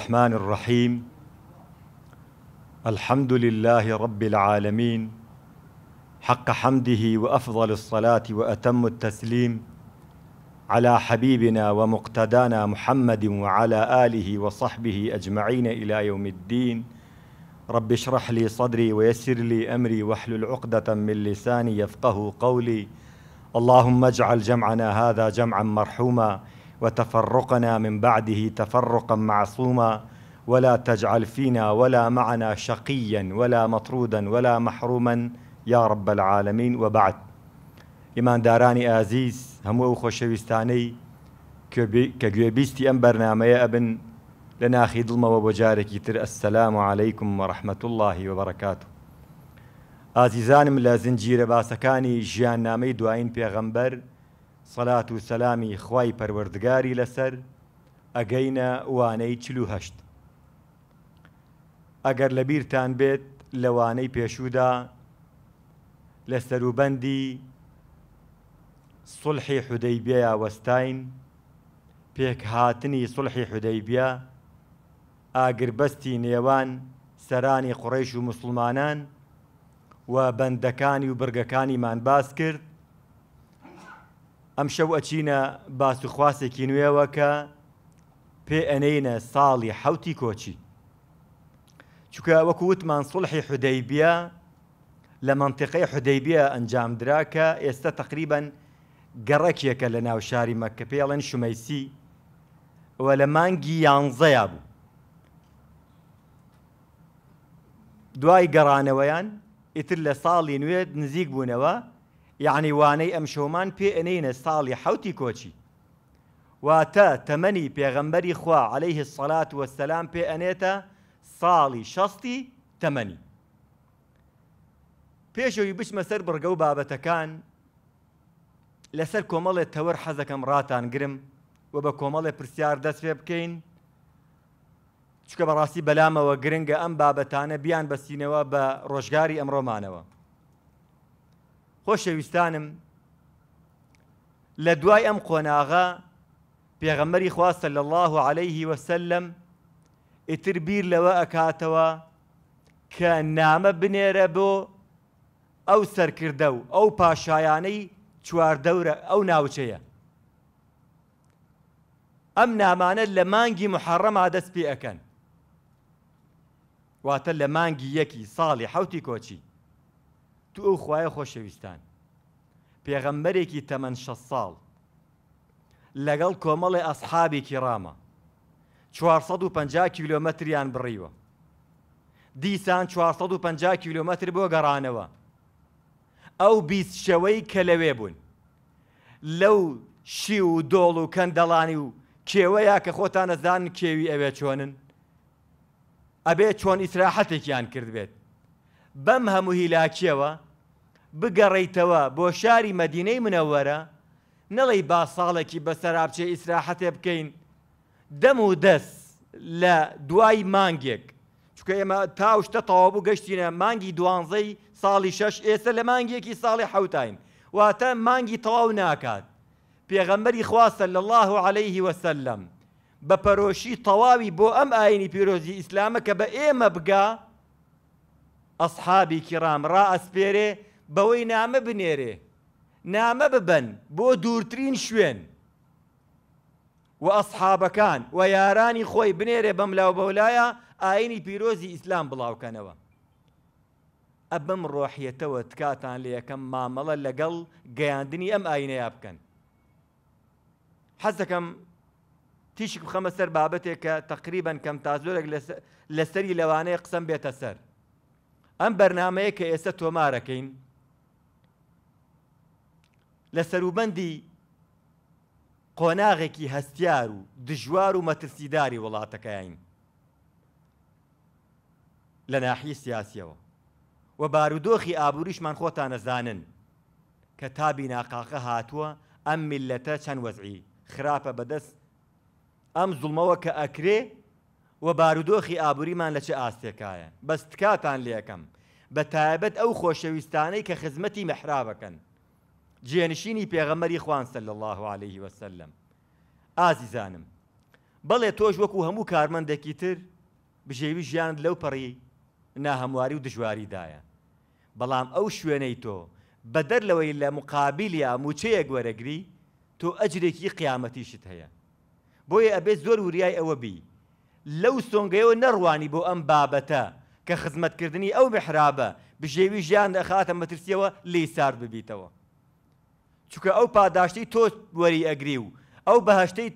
الرحمن الرحيم الحمد لله رب العالمين حق حمده وافضل الصلاه واتم التسليم على حبيبنا ومقتدانا محمد وعلى اله وصحبه اجمعين الى يوم الدين رب اشرح لي صدري ويسر لي امري واحلل عقده من لساني يفقه قولي اللهم اجعل جمعنا هذا جمعا مرحوما وتفرقنا من بعده تفرقا معصوما ولا تجعل فينا ولا معنا شقيا ولا مطرودا ولا محروما يا رب العالمين وبعد إيمان داراني عزيز همو خوشويستاني كجوبيستي أم يا أبن لنا أخي ظلم وبجارك تر السلام عليكم ورحمة الله وبركاته ئازیزانم لە زنجیرە باسەکانی ژیاننامەی دوایین پێغەمبەر سەلات و سەلامی خوای پەروەردگاری لەسەر ئەگەینە وانەی چلوهشت. ئەگەر لە بیرتان بێت لەوانەی پێشودا لە سەروبەندی سڵحی حودەیبیە وەستاین پێک هاتنی سڵحی حودەیبیە ئاگربەستی نێوان سەرانی قڕێش و مسلمانان و بەندەکانی و بەرگەکانیمان باس کرد ئەم شەو ئەچینە باسوخواسێکی نوێوە کە پێ ئەنینە ساڵی حوتی کۆچی چکە وەکو وتمان سڵحی حدەیبە لە منتیقی حدەیبە ئەنجامدرا کە ئێستا تقریبان گەڕەکیەکە لە ناو شاری مەکە پێڵێن شومەیسی ئەوە لە مانگی یانزەیە بوو دوای گەڕانەوەیان ئیتر لە ساڵی نوێت نزیک بوونەوە یعنی وانەی ئەم شۆمان پێئنینە ساڵی حوتی کۆچی واتە تەمەنی پێغەمبەری خوا عليهەیه سەلات وەسەسلام پێ ئەنێتە ساڵی شەستی تەمەنی پێشەوەی بچمە سەر بڕگە و بابەتەکان لەسەر کۆمەڵێ تەوەەر حەزەکەم ڕاتان گرم و بە کۆمەڵێ پرسیار دەست پێ بکەین چکە بەڕاستی بەلامەوە گرنگە ئەم بابەتانە بیان بەسینەوە بە ڕۆژگاری ئەمڕۆمانەوە خۆشەویستانم لە دوای ئەم قۆناغا پێغەمەری خواستە لە الله عليه وسلم ئیتر بیر لەوە ئەکاتەوە کە نامە بنێرە بۆ ئەو سەرکردە و ئەو پاشایانەی چواردەورە ئەو ناوچەیە ئەم نامانە لە مانگی محەڕەما دەست پێ ئەەکەن واتە لە مانگی یەکی ساڵی حوتی کۆچی تو ئەو خوایە خۆشەویستان پێغەمبەرێکی تەمەەن ش ساڵ لەگەڵ کۆمەڵی ئەسحابێکی ڕامە 450 کیلۆمەتریان بڕیوە دیسان 450 کیلومتر بۆ گەڕانەوە ئەو بیست شەوەی کە لەوێ بوون لەو شی و دۆڵ و کەندەڵانی و کێوەیە کە خۆتان نەزان کێوی ئەوێ چۆنن ئەبێ چۆن ئیسراحەتێکیان کرد بێت بەم هەموو هیلاکیەوە بگەڕێیتەوە بۆ شاری مەدینەی منەوەرە نەڵی با ساڵێکی بەسەرابچێ ئیسراحەتێ بکەین دەم و دەست لە دوای مانگێک چکە ئێمە تاوشتە تەواوبوو گەشتینە مانگی دوانزەی ساڵی شەش ئێستا لە مانگیەکی ساڵی حوتین واتە مانگی تەواو ناکات پێغەمبەری خواستە لە الله عليه وسلم بە پەرۆشی تەواوی بۆ ئەم ئاینی پیرۆزی ئیسلامە کە بە ئێمە بگا ئەسحابی کرام ڕائسپێرێ بەوەی نامە بنێرێ نامە ببەن بۆ دوورترین شوێن و ئەسحابەکان و یارانی خۆی بنێرێ بەم لاو بەولایە ئاینی پیرۆزی ئیسلام بڵاوکەنەوە ئە بەم ڕۆحیەتەوە تکاتان لە یەکەم مامەڵە لەگەڵ گەیاندنی ئەم ئاینەیە بکەن حەزەکەم تیشک بخەمە سەر بابەتێک کە تقریبن کەم تا زۆرێک لەسەری لەوانەیە قسەم بێتە سەر ئەم بەرنمەیە کە ئێستا تۆمارەکەین لە سەروبەندی قۆناغێکی هەستیار و دژوار و مەترسیداری وڵاتەکەین لە ناحی سیاسیەوە و بارودۆخی ئابوووریشمان خۆتان نەزانن کە تابی ناقاقە هاتووە ئەم میلەتە چەند وەزعی خراپە بەدەست ئەم زوڵمەوە کە ئەکرێ و بارودۆخی ئابووریمان لە چه ئاستێکایە بەستکاتان لێەکەم بە تایبەت ئەو خۆشەویستانەی کە خزمەتی مەحرابەکەن جێنشینی پێغەمەری خوانسە لە الله عليه وسلم ئازیزانم بەڵێ تۆش وەکو هەموو کارمەندێکی تر بژێوی ژیان لەو پەڕی ناهەمواری و دژواریدایە بەڵام ئەو شوێنەی تۆ بەدەر لەوەی لە مقابلیا موچەیە گوەرەگری تۆ ئەجرێکی قیامەتیشت هەیە بۆیە ئەبێت زۆر وریای ئەوە بی لەو سۆنگەیەوە نەڕوانی بۆ ئەم بابەتە کە خزمەتکردنی ئەو بحرابە بژێوی ژیان دەخاتە مەترسیەوە لی سار ببیتەوە چکە ئەو پاداشتی تۆ وەری ئەگری و ئەو بەهشتەی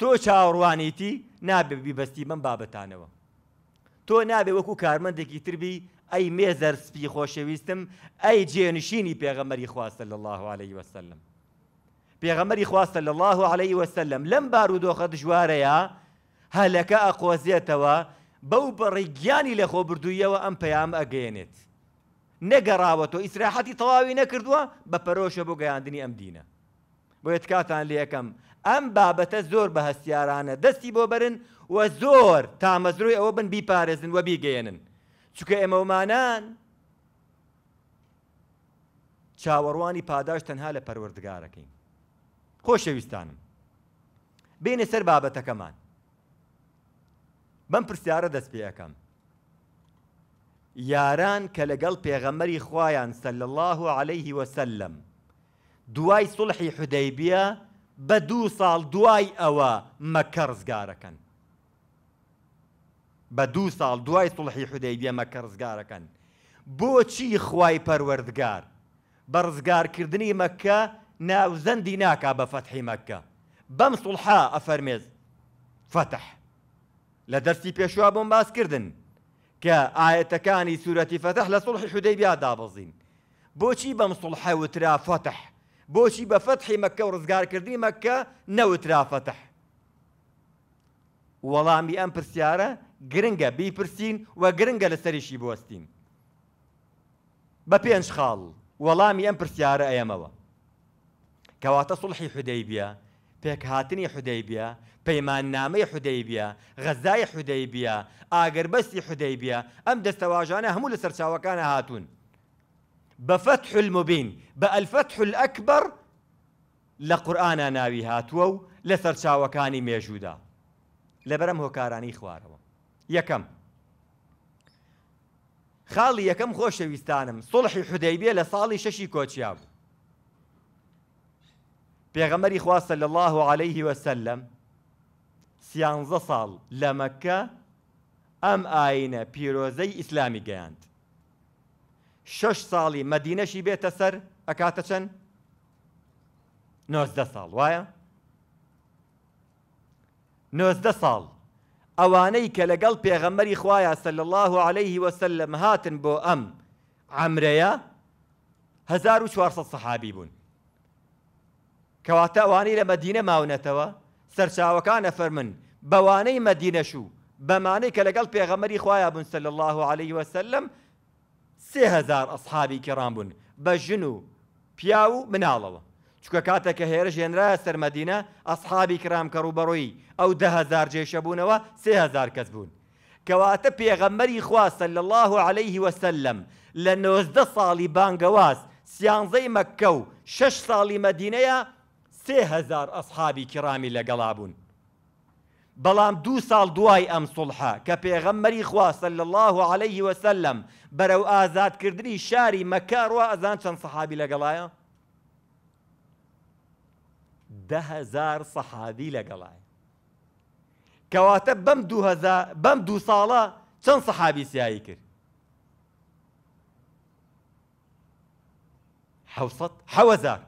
تۆ چاوەڕوانیتی نابێ بیبەستی من بابەتانەوە تۆ نابێ وەکو کارمەندێکی تربی ئەی مێزەر سپی خۆشەویستم ئەی جێنشینی پێغەمەری خواستە لە الله عليه وسلم پێغەمەری خواستە لە الله عليه وسلم لەم بارودۆخە دژوارەیە هەلەکە ئەقۆزیێتەوە بەو بەڕێگیانی لەخۆ بردوویەوە ئەم پەیام ئەگەێنێت نەگەڕاوەتەوە ئیسراحەتی تەواوی نەکردووە بە پەرۆشە بۆ گەیاندنی ئەم دینە بۆ یەتکاتان لە یەکەم ئەم بابەتە زۆر بە هەستیارانە دەستی بۆ برن و زۆر تامەزرۆی ئەوە بن بیپارێزن و بیگەێنن چکە ئێمەمانان چاوەڕوانی پاداش تەنها لە پەروەردگارەکەین خۆشەویستانم بینێ سەر بابەتەکەمان بەم پرسیارە دەست پێەکەم یاران کە لەگەڵ پێغەمەری خوایان سەل الله و عليهەیهی وسلم دوای سڵحی حدەیبیە بە دوو ساڵ دوای ئەوە مەکەڕزگارەکەن بە دوو ساڵ دوای سڵحی حدەیبیە مەکەڕزگارەکەن بۆچی خوای پەروەردگار بە ڕزگارکردنی مەکە ناوزەندی ناکا بە فەتحی مەکە بەم سڵحا ئەفەرمێز فتح لە دەستی پێشوا بۆم باسکردن کە ئاەتەکانی سوورەتی فەتەح لە سڵحی حودەی بیا دابەزین بۆچی بەم سڵحە وترا فەتح بۆچی بە فەتحی مەکە و ڕزگارکردی مەکە نەوترا فەتح وەڵامی ئەم پرسیارە گرنگە بیپرسین و گرنگە لە سەریشی بوەستین بە پێنج خاڵ وەڵامی ئەم پرسیارە ئەمەوە کەواتە سڵحی حودەیبیە پێک هاتنی حودەیبیە پەیمان نامەی حودەی بیە غەزای حودەی بیە ئاگەر بەستی حودەی بیە ئەم دەستەواژانە هەموو لە سەرچاوەکانە هاتوون بەفەت حلمبین بە ئەلفەت حل ئەکبەر لە قورآە ناوی هاتووە و لە سەرچاوەکانی مێژوودا لەبەرم هۆکارانی خوارەوە یەکەم خاڵی یەکەم خۆشەویستانم سڵحی حودەیبێ لە ساڵی شەشی کۆچیا بوو پێغەمەری خواستە لە الله عليه وسلم سیانزە ساڵ لە مەکە ئەم ئاینە پیرۆزەی ئیسلامی گەیاند. شش ساڵی مەدینەشی بێتە سەر ئەکاتە چەند؟ نۆزدە ساڵ وایە؟ نۆزدە ساڵ ئەوانەی کە لەگەڵ پێغەمەری خویە سەل الله عليه وسلم هاتن بۆ ئەم ئەمرەیە 1400 سەحابی بوون. کەواتە ئەوانەی لە مەدینە ماونەتەوە سەرچاوەکانە فەرمن بەوانەی مەدینەشوو بەمانەی کە لەگەڵ پێغەمەری خویە بوون سل الله عليه وسلم سهزار ئەسحابی کرام بوون بە ژن و پیا و مناڵەوە چکە کاتێککە هێرە ژێنرایە سەرمەدینە ئەسحابی کرام کە ڕوبەڕۆی ئەو دههزار جێشە بوونەوە سهزار کەس بوون کەواتە پێغەمەری خواستە لە الله عليه وسلم لە 90 ساڵی بانگەواز سیانزەی مەکە و شش ساڵی مەدینەیە سهزار ئەسحابی کرامی لەگەڵا بلام دو سال دوای ام سڵحە کە پێغەممەری خواستە صلی الله عليه وسلم آزاد ئازادکردنی شاری مەکارڕوا ده هزار صحابی لەگەڵایە؟ دههزار بم دو کەواتە بم دو دوو ساڵە صحابي سەحابی سیایی حوصت حوزار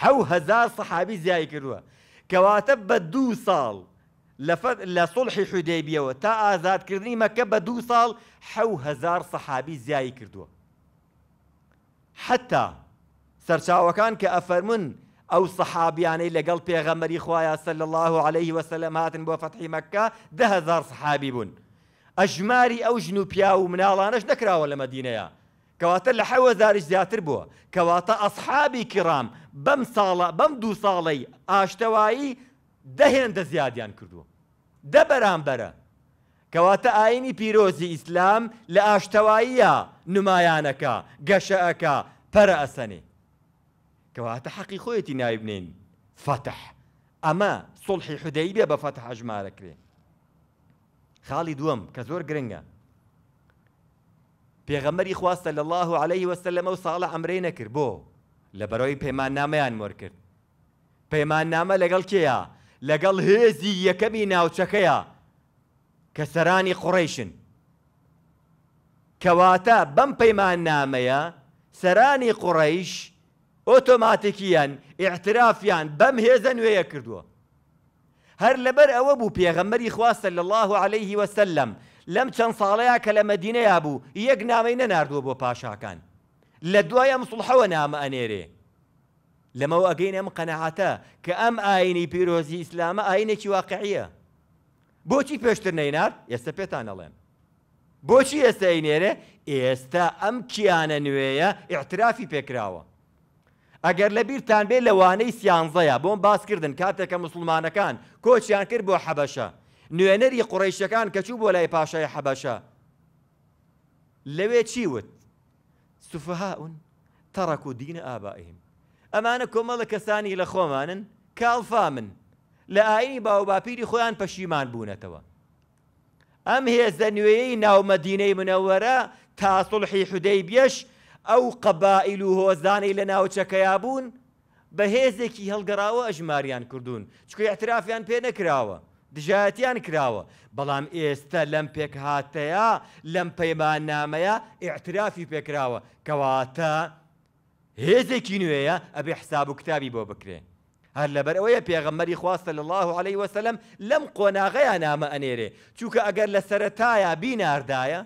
حهزار سەحابی زیای کردووە کەواتە بە دوو ساڵ لە سڵحی حودەیبیەوە تا ئازادکردنی مەکە بە دوو ساڵ حهزار سەحابی زیایی کردووە حتا سەرچاوەکان کە ئەفەرمون ئەو سەحابیانەی لەگەڵ پێغەمەری خوایە سەل الله عليه وسلم هاتن بۆ فەتحی مەکە دههزار سەحابی بوون ئەژماری ئەو ژن و پیا و مناڵانش نەکراوە لە مەدینەیە کەواتە لە حەوە زاری زیاتر بووە کەواتە ئەسحابی کرام بەم ساڵە بەم دوو ساڵەی ئاشتەوایی دەهێندە زیادیان کردووە دە بەرامبەرە کەواتە ئاینی پیرۆزی ئیسلام لە ئاشتەواییە نمایانەکە گەشەکە پەرە ئەسەنێ کەواتە حەقی خۆیەتی ناوی بنین فتح ئەمە سڵحی حودەیبە بە فتح هەژمارەکرێ خاڵی دووەم کە زۆر گرنگە پێغەمەری خواستە لە الله عليه وسلم لەمە و ساڵە ئەمرەی نەکرد بۆ لە بەرەوەی پەیمان نامەیان مۆر کرد پەیمان نامە لەگەڵ کێیە لەگەڵ هێزی كسراني ناوچەکەیە كواتا بم قڕیشن کەواتە سراني قريش اوتوماتيكيا اعترافيا بم ئۆتۆماتیکیان ئاعترافیان بەم هێزە نوێیە کردووە هەر لەبەر ئەوە الله عليه وسلم لەم چەند ساڵەیە کە لە مەدینەیە بوو یەک نامەی نەناردووە بۆ پاشاکان لە دوایە مسلحەوە نامە ئەنێرێ لەمەوە ئەگەین ئەم قەنەعاتە کە ئەم ئاینی پیرۆزی ئیسلامە ئاینێکی واقعیە بۆچی پێشتر نەینار ئێستا پێتان ئەڵێم بۆچی ئێستا ئەینێرێ ئێستا ئەم کیانە نوێیە ئاعترافی پێکراوە ئەگەر لە بیرتان بێ لەوانەی سیانزەیە بۆم باس کردن کاتێکە مسلمانەکان کۆچیان کرد بۆ حەبەشە نوێنەری قڕیشەکان کەچوو بۆ لای پاشای حەبەشە لەوێ چیوت سوفهاون تەڕک و دینە ئابائیم ئەمانە کۆمەڵە کەسانی لە خۆمانن کاڵفا من لە ئاینی باوباپیری خۆیان پەشیمان بوونەتەوە ئەم هێزە نوێی ناومەدینەی منەوەرە تاسڵحی حودەی بێش ئەو قەبائیل و هۆزانەی لە ناوچەکەیا بوون بە هێزێکی هەڵگەڕاوە ئەژماریان کردوون چکو احترافیان پێ نەکراوە دژایەتیان کراوە بەڵام ئێستا لەم پێک هاتەیە لەم پەیمان نامەیە ئاعترافی پێکراوە کەواتە هێزێکی نوێیە ئەبێ حساب و کتابی بۆ بکرێ هەر لەبەر ئەوەیە پێغەمەری خواستە لە الله عليه وسلم لەم قۆناغەیە نامە ئەنێرێ چووکە ئەگەر لە سەتایە بیناردایە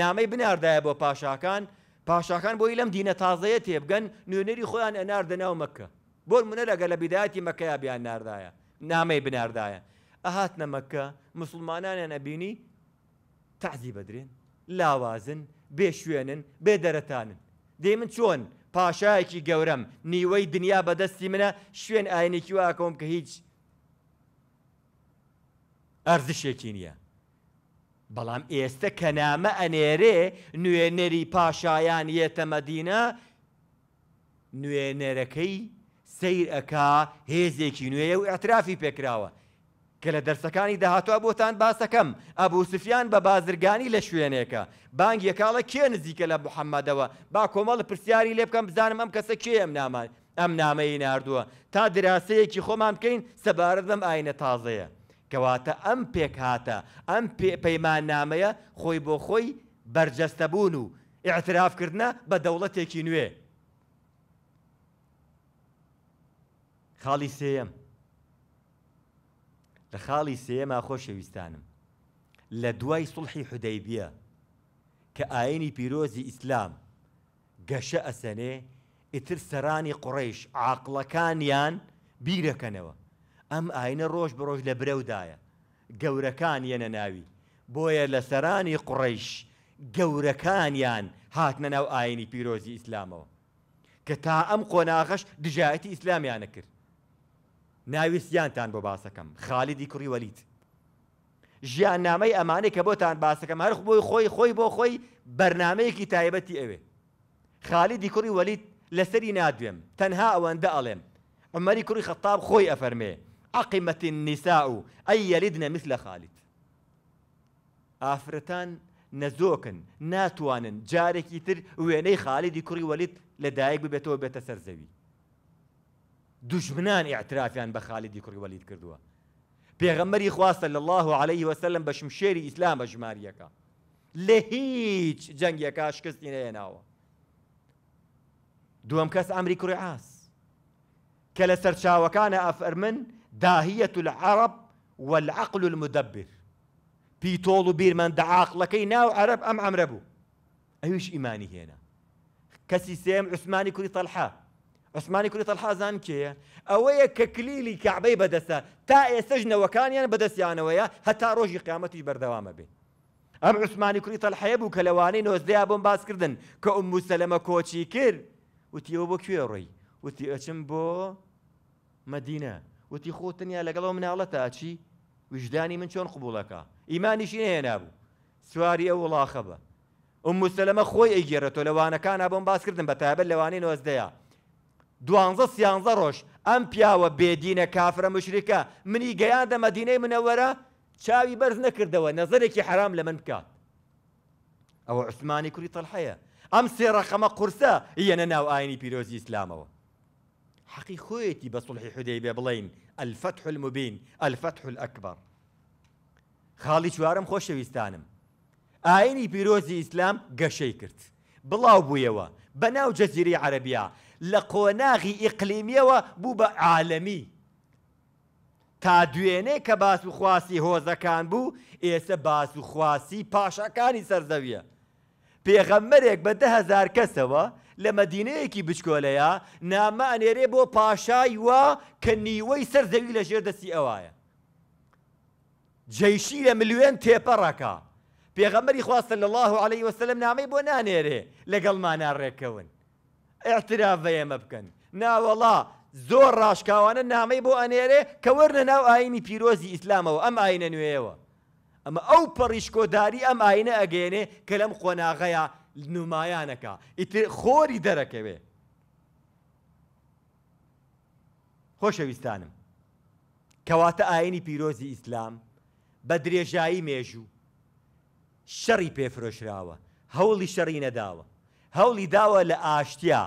نامەی بناردایە بۆ پاشاکان پاشاکان بۆی لەم دینە تازەیە تێبگەن نوێنەری خۆیان ئەناردەناو مەکە بۆ منە لەگە لە بیداەتی مەکەیا بیان ناردایە نامەی بناردایە ئەهاتنە مەکە مسلمانانیان ئەبینی تعزی بەدرێن لاوازن بێ شوێنن بێدەرەتانن دێ من چۆن پاشایەکی گەورەم نیوەی دنیا بەدەستی منە شوێن ئاینێکی واکۆم کە هیچ ئەرزشێکی نییە بەڵام ئێستا کە نامە ئەنێرێ نوێنەری پاشایان یەتەمەدینە نوێنەرەکەی سیر ئەکا هێزێکی نوێیە و ئەترافی پێکراوە کە لە دەرسەکانی داهاتوە بۆتان باسەکەم ئەبوو سفیان بە بازرگانی لە شوێنێکە بانگ یەکاڵە کێ نزیکە لە بحەممەدەوە با کۆمەڵ پرسیاری لێ بکەم بزانم ئەم کەسە کێ ئەم نامان ئەم نامەی نردووە تا دراسەیەکی خۆمان بکەین سەبارەت بەم ئاینە تازەیە کەواتە ئەم پێک هاتە ئەم پەیمان نامەیە خۆی بۆ خۆی بەرجەستەبوون و ئاعترافکردە بە دەوڵەتێکی نوێ خاڵی سێەم لە خاڵی سێما خۆشەویستانم لە دوای سڵحی حدەیبیە کە ئاینی پیرۆزی ئیسلام گەشە ئەسەنێ ئیتر سەرانی قڕیش عاقلەکانیان بیرەکەنەوە ئەم ئاینە ڕۆژ بڕۆژ لە برەودایە گەورەکان یەنە ناوی بۆیە لە سەرانی قڕیش گەورەکانیان هاتنە ناو ئاینی پیرۆزی ئیسلامەوە کە تا ئەم قۆناغەش دژایەتی ئیسلامیانە کرد ناویستیانتان بۆ باسەکەم خالیدی کوڕی وەلیت ژیان نامەی ئەمانەی کە بۆتان باسەکەم هەر بۆی خۆی خۆی بۆ خۆی بەرنمەیەکی تایبەتی ئەوێ خالیدی کوڕی وەلیت لەسەری نادوێم تەنها ئەوەندە ئەڵێم عمەری کوڕی خەتاب خۆی ئەفەرمێ عقیمەتی نیسا و ئەی یەلیدنە مثل لە خالیت ئافرەتان نەزۆکن ناتوانن جارێکی تر وێنەی خالیدی کوڕی وەلیت لەدایک ببێتەوە بێتە سەرزەوی دجمنان ئاعترافیان بە خالیدی وليد كردوا بيغمري پێغەمەری صلى الله عليه وسلم بە إسلام ئیسلام لهيج جنگ لە هیچ جەنگەکە شکستی نەهێناوە دووەم کەس ئەمری عاس كلا لە وكان أفرمن داهية العرب والعقل المدبر پیتۆڵ و دعاق لكي ناو عرب أم عمربو أيوش إيماني هنا كسي سيم عثماني كري طلحه عسمانی کوری تەلحازان کێە ئەوەیە کە کلیلی کەعبەی بەدەستە تا ئێسەش نەوەکانیان بەدەستیانەوەیە هەتا ڕۆژی قیامەتی بەردەوامە بێ ئەم عسمانی کوری تەلحەیە بوو کە لەوانەی نۆزدەیا بۆم باسکردن کە ئوموسە لەمە کۆچی کرد وتیەوە بۆ کوێ ڕۆی وتی ئەچم بۆ مدینە وتی خۆتنیا لەگەڵەوە مناڵەتە چی وجدانی من چۆن قوبوڵەکە ئیمانیشی هێنابوو سواری ئەو وڵاخە بە ئوموسە لەمە خۆی ئەیگێرە تۆ لەوانەکان بۆم باسکردن بە تابەت لەوانەی نۆزدەیە دوانزە سیانزە ڕۆژ ئەم پیاوە بێدینە کافرە مشریکە منی گەیان دە مەدینەی منەوەرە چاوی بەرز نەکردەوە نظرێکی حرام لە من بکات ئەوە عوسمانی کوری تەلحەیە ئەم سێ ڕەخەمە قورسە یەنە ناو ئاینی پیرۆزی ئیسلامەوە حەقی خۆیەتی بە سڵحی حودەی بێ بڵین الفتح المبین الفتح الأكبر خاڵی چوارم خۆشەویستانم ئاینی پیرۆزی ئیسلام گەشەی کرد بڵاو بوویەوە بەناو جەزیری عەربیا لە قۆناغی ئیقلیمیەوە بوو بە عالەمی تا دوێنێ کە باس و خواسی هۆزەکان بوو ئێسە باس و خواسی پاشەکانی سەرزەویە پێغەممەرێک بە دههزار کەسەوە لە مەدینەیەکی بچکۆلەیە نامانێرێ بۆ پاشای وە کە نیوەی سەرزەوی لە ژێر دەستی ئەوایە جەیشی لە ملیێن تێپەڕەکە پێغەمەری خواستە لە الله عليه وسلم نامی بۆ نانێرێ لەگەڵمانان ڕێکەون ئەاعتراف بە ئێمە بکەن ناوەڵا زۆر ڕاشکاوانە نامەی بۆ ئەنێرێ کە وەرنە ناو ئاینی پیرۆزی ئیسلامەوە ئەم ئاینە نوێیەوە ئەمە ئەو پەڕیشکۆداری ئەم ئاینە ئەگەێنێ کە لەم خۆناغەیە نومایانەکە ئیتر خۆری دەرەکەوێ خۆشەویستانم کەواتە ئاینی پیرۆزی ئیسلام بە درێژایی مێژوو شەڕی پێفرۆشراوە هەوڵی شەڕی نەداوە هەوڵی داوە لە ئاشتیا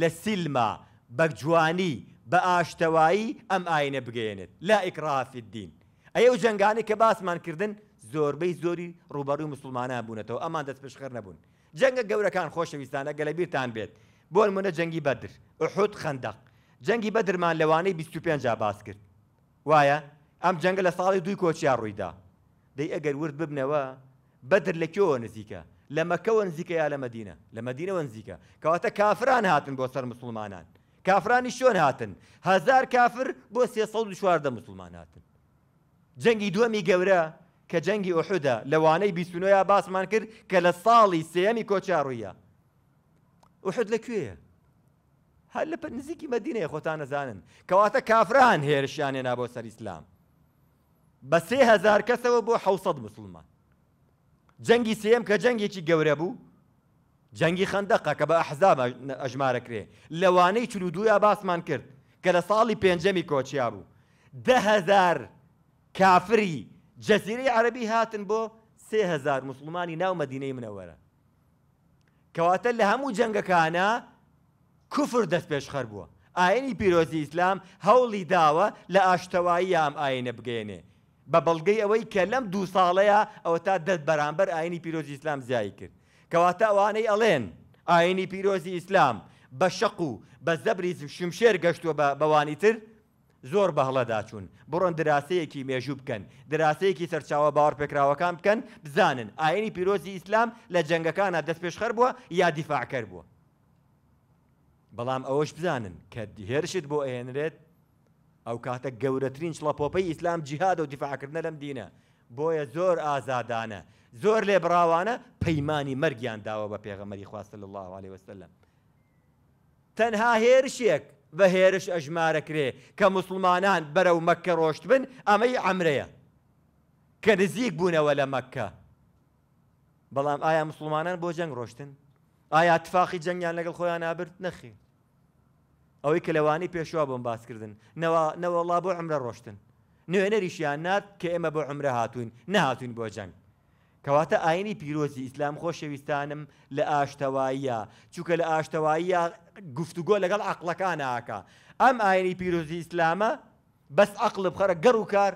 لە سیلما بەکجوانی بە ئاشتەوایی ئەم ئاینە بگەێنێت لا ئیکرافی دین ئەیە و جنگانی کە باسمانکردن زۆربەی زۆری ڕوبەڕوی مسلمانە بوونەتەوە ئەمان دەست پێشخەر نەبوون جەنگە گەورەکان خۆشەویستانە گەلە بیرتان بێت بۆ منە جەنگی بەدر حوت خندق جەنگی بەدرمان لەوانەی 25 باس کرد وایە ئەم جەنگە لە ساڵی دوی کۆچیا ڕوویدا دەی ئەگەر ورد ببنەوە بەدر لە کێوە نزیکە لە مەکەەوە نزیکە یا لە مدینە لە مدینەوە نزیکە کەواتە کافران هاتن بۆ سەر مسلمانان کافرانی شۆن هاتن هزار کافر بۆ سێ چواردە مسلمان هاتن جەنگی دووەمی گەورە کە جەنگی ئۆحدا لەوانەی بیستنۆیا باسمان کرد کە لە ساڵی سێمی کۆچاڕوویە وحد لەکوێیە هەر لە پەر نزیکی مەدینەیە خۆتان نەزانن کەواتە کافران هێرشیانێنا بۆ سەر ئیسلام بە سێ هزار کەسەوە بۆ حوسەد مسلمان جەنگی سێم کە جەنگێکی گەورە بوو جەنگی خندەقا کە بە ئەحزاب ئەژمارەکرێ لەوانەی چلو دویا باسمان کرد کە لە ساڵی پێنجەمی کۆچیا بوو دههزار کافری جەزیری عربی هاتن بۆ سێهزار مسلمانی ناو مەدینەی منەوەرە کەواتە لە هەموو جەنگەکانە کوفر دەست پێش خەر بووە ئاینی پیرۆزی ئیسلام هەوڵی داوە لە ئاشتەوایی یام ئاینە بگەێنێ بە بەڵگەی ئەوەی کە لەم دوو ساڵەیە ئەوە تا دەست بەرامبەر ئاینی پیرۆزی ئیسلام زیایی کرد کەواتە ئەوانەی ئەڵێن ئاینی پیرۆزی ئیسلام بە شەق و بە زەبری شمشێر گەشتووە بەوانی تر زۆر بەهڵەدا چوون بڕۆن دراسەیەکی مێژوو بکەن دراسەیەکی سەرچاوە باوەڕ پێکراوەکان بکەن بزانن ئاینی پیرۆزی ئیسلام لە جەنگەکانە دەست پێشخەر بووە یا دیفاعکەر بووە بەڵام ئەوەش بزانن کە هێرشت بۆ ئێنرێت ئەو کاتە گەورەترین شڵەپۆپەی ئیسلام جیهاد و دیفاعکردنە لەم دینە بۆیە زۆر ئازادانە زۆر لێ براوانە پەیمانی مەرگیان داوە بە پێغەمەری خواستە الله عليه وسلم تەنها هێرشێک بە هێرش ئەژمارەکرێ کە مسلمانان بەرەو مەکە ڕۆشت بن ئەمەی ئەمرەیە کە نزیک بوونەوە لە مەکە بەڵام ئایا مسلمانان بۆ جەنگ ڕۆشتن ئایا تفاقی جەنگیان لەگەڵ خۆیان نابرد نەخی ئەوەی کە لەوانی پێشوا بۆم باسکردن نەوەڵا بۆ ئەمرە ڕۆشتن نوێنەریشیان نات کە ئێمە بۆ ئەمرە هاتوین نەهاتوین بۆ جەنگ کەواتە ئاینی پیرۆزی ئیسلام خۆشەویستانم لە ئاشتەواییە چووکە لە ئاشتەواییە گفتوگۆ لەگەڵ عقلەکان ئاکا ئەم ئاینی پیرۆزی ئیسلامە بەس عقل بخەرە گەڕ و کار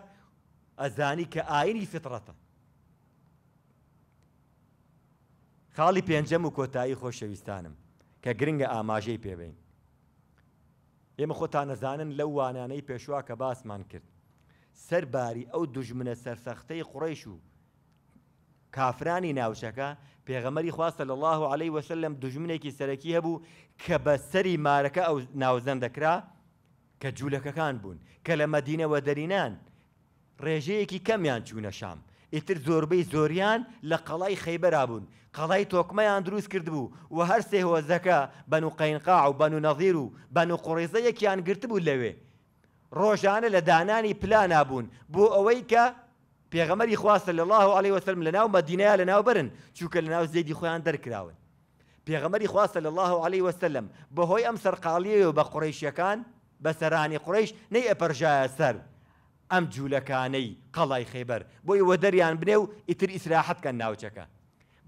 ئەزانی کە ئاینی فترەتە خاڵی پێنجەم و کۆتایی خۆشەویستانم کە گرنگە ئاماژەی پێبین ئێمە خۆتان نەزانن لەو وانانەی پێشوا کە باسمان کرد سەرباری ئەو دژمنە سەرسەختەی قڕیش و کافرانی ناوچەکە پێغەمەری خواستە لە الله عليه وسلم دژمنێکی سەرەکی هەبوو کە بە سەری مارەکە ئەو ناوزەن دەکرا کە جوولەکەکان بوون کە لە مەدینەوە دەرینان ڕێژەیەکی کەمیان چوونە شام ئیتر زۆربەی زۆریان لە قەڵای خەیبەرا بوون قەڵای تۆکمەیان دروست کرد بوو و هەر سێهۆزەکە بەن و قینقا و بەن و نەظیر و بەن و قوڕێزە یەکیان گرت بوو لەوێ ڕۆژانە لە دانانی پلانا بوون بۆ ئەوەی کە پێغەمەری خواستە لە الله عليه وسلم لە ناو مەدینای لە ناو برن چووکە لە ناو زێدی خۆیان دەرکراون پێغەمەری خواستە لە الله عليه وسلم بەهۆی ئەم سەرقاڵیەوە بە قڕیشیەکان بە سەرانی قڕیش نەی ئەپەرژایە سەر. ئەم جوولەکانەی قەڵای خێبەر بۆی وە دەریان بنێ و ئیتر ئیسراحەتکەن ناوچەکە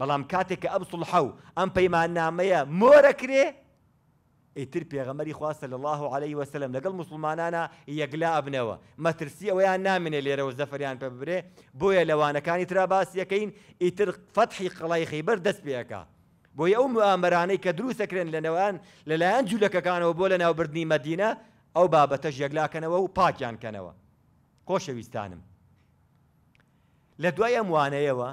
بەڵام کاتێک کە ئەم سڵحە و ئەم پەیمان نامەیە مۆرەکرێ ئیتر پێغەمەری خواستە لە الله عليه وسلم لەگەڵ مسلمانانە یەکلا ئەبنەوە مەترسی ئەویان نامێنێ لێرەوە زەفەریان پێ ببرێ بۆیە لەوانەکانی ترا باسیەکەین ئیتر فەتحی قەڵای خەیبەر دەست پێەکە بۆی ئەو ئامەرانەی کە دروستەکرێن لەنەوەیان لەلایەن جوولەکەکانەوە بۆ لە ناوبردنی مەدینە ئەو بابەتە ژێگلاکەنەوە و پاکیانکەنەوە خۆشەویستانم لە دوای ئەم وانەیەوە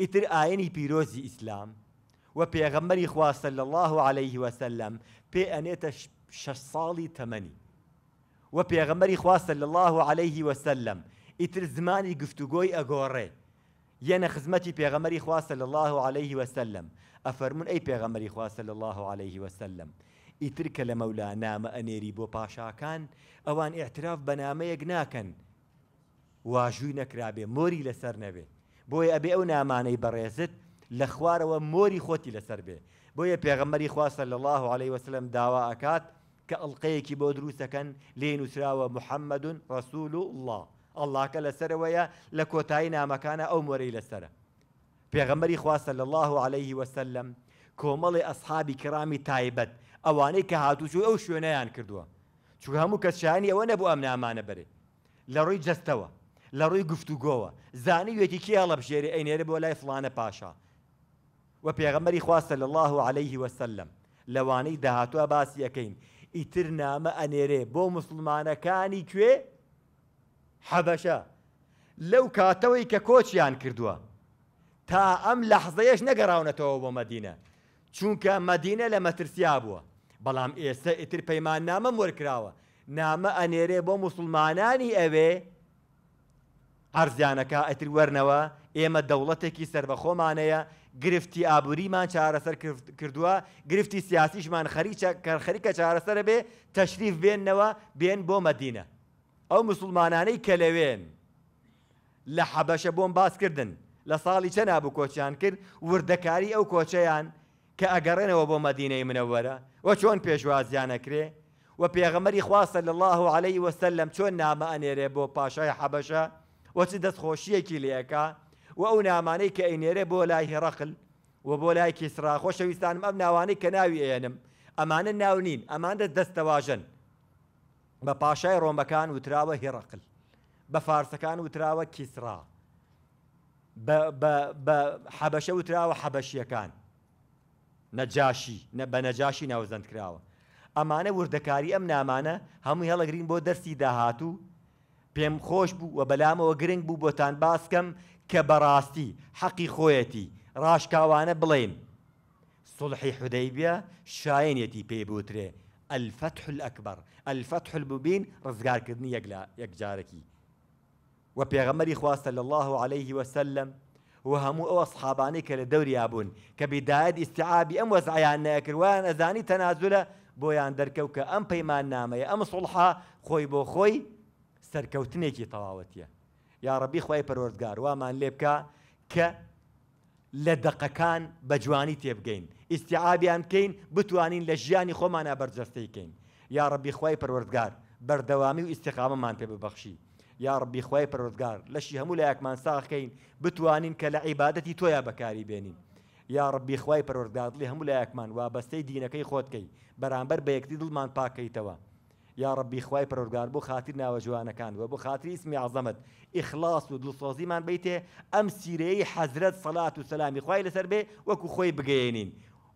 ئیتر ئاینی پیرۆزی ئیسلام و پێغەمبەری خواستە لە الله عليه وسلم پێ ئەنێتە شش ساڵی تەمەنی و پێغەمبەری خواستە لە الله عليه وسلم ئیتر زمانی گفتوگۆی ئەگۆڕێ یەنە خزمەتی پێغەمەری خواستە لە الله عليه وسلم ئەفەرمون ئەی پێغەمەری خواستە لە الله عليه وسلم ئیتر کە لە مەولا نامە ئەنێری بۆ پاشاکان ئەوان ئاعتراف بە ناکەن واژووی نەکرابێ مۆری لەسەر نەبێ بۆیە ئەبێ ئەو نامانەی بەڕێزت لە خوارەوە مۆری خۆتی لەسەر بێ بۆیە پێغەمەری خواستە لە الله عليه وسلم داوا ئەکات کە ئەڵلقەیەکی بۆ دروستەکەن لێ نووسراوە محەممەدون ڕسول و الله ئەللاکە لەسەرەوەیە لە کۆتایی نامەکانە ئەو مۆرەی لەسرە پێغەمەری خواستە لە الله عليه وسلم کۆمەڵی ئەسحابی کرامی تایبەت ئەوانەی کە هاتوچوو ئەو شوێنەیان کردووە چوو هەموو کەسشانی ئەوە نەبوو ئەم نامانە بەرێ لە ڕووی جستەوە لە ڕووی گفتوگۆوە زانی وێتی کیا لە بژێری ئەینێرە بۆ لای فلانە پاشا و پێغەمەری خواستە لە الله و عليهەیهی وسلم لەوانەی داهاتوە باسی یەکەین ئیتر نامە ئەنێرێ بۆ مسلمانەکانی کوێ حەبەشە لەو کاتەوەی کە کۆچیان کردووە تا ئەم لەحزەیەش نەگەڕاونەتەوە بۆ مەدینە چونکە مەدینە لە مەترسیا بووە بەڵام ئێستا ئیتر پەیمان نامە وەرکراوە نامە ئەنێرێ بۆ مسلمانانی ئەوێ قەرزیانەکە ئەتر وەرنەوە ئێمە دەوڵەتێکی سربەخۆمانەیە گرفتی ئابووریمان چارەسەر کردووە گرفتی سیاسیشمان خەریکە چارەسەرە بێ تەشریف بێننەوە بێن بۆ مەدینە ئەو مسلمانانەی کە لەوێن لە حەبەشە بۆم باسکردن لە ساڵی چە نابوو کۆچیان کرد وردەکاری ئەو کۆچەیان کە ئەگەڕێنەوە بۆ مەدینەی منەوەرە وە چۆن پێشوازیانەکرێ و پێغەمەری خواستە لە الله عليه وسلم چۆن نامە ئەنێرێ بۆ پاشای حەبەشە وەچ دەستخۆشیەکی لەکە و ئەو نامانەی کە ئەینێرە بۆ لای هێڕقل و بۆ لای کیسرا خۆشەویستانم ئەم ناوانەی کە ناوی ئێنم ئەمانە ناو نین ئەمانە دەستەواژن بە پاشای ڕۆمەکان وتراوە هێڕقل بە فارسەکان وتراوە کیسرا بە حەبەشە وتراوە حەبەشیەکان نەجاشی بە نەجاشی ناوزەند کراوە ئەمانە وردەکاری ئەم نامانە هەموو هەڵەگرین بۆ دەستی داهاتوو پێم خۆش بوو و بەلامەوە گرنگ بوو بۆتان باسکەم کە بەڕاستی حەقی خۆیەتی ڕاشکاوانە بڵێن سڵحی حودەیبە شایەنێتی پێبوترێ ئەلفەتح ئەکبەر ئەلفەتح ببین ڕزگارکردنی یەکجارەکی و پێغەمەری خواستە لە الله عليه وسلم و هەموو ئەوە سحابانی کە لە دەوریا بوون کە بیداەت ئیسعابی ئەم وەزعیان نەکردوان ئەزانی تەنازولە بۆیان دەرکەوت کە ئەم پەیمان نامەیە ئەم سڵحا خۆی بۆ خۆی سەرکەوتنێکی تەواوەتیە یا ڕەبی خی پەرۆردگار وامان لێ بکە کە لە دەقەکان بە جوانی تێبگەین ئیسیعابیان بکەین بتوانین لە ژیانی خۆمانە بەرجەستیکەین یا ڕەبی خی پەرۆردگار بەردەوامی و ئیسیقامەمان پێ ببەخشی یا ڕبی خی پەرۆردگار لەشی هەموو لە یاکمان ساخکەین بتوانین کە لە عیباەتی تۆیە بەکاری بێنین یا ڕبی خی پەرۆردگار لێ هەموو لە یاکمان وابەستەی دینەکەی خۆتکەی بەرامبەر بە یەکتی دڵمان پاکەیتەوە. یا ڕبی خی پرۆرگار بۆ خاتیر ناوە جوانەکان وە بۆ خاتری اسمی عزەمت ئیخلاص و دڵسۆزیمان بیتێ ئەم سیرەیە حەزرت سەلات و سەسلامی خی لەسەر بێ وەکو خۆی بگەێنین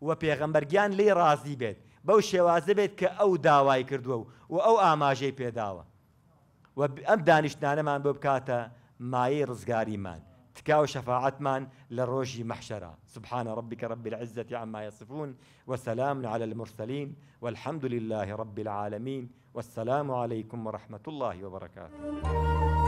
وە پێغەمبەرگیان لێ ڕازی بێت بەو شێوازە بێت کە ئەو داوای کردووە و و ئەو ئاماژەی پێداوە ئەم دانیشتانەمان بۆ بکاتە مایەی ڕزگاریمان تكاو من لروجي محشرة سبحان ربك رب العزة عما يصفون وسلام على المرسلين والحمد لله رب العالمين والسلام عليكم ورحمة الله وبركاته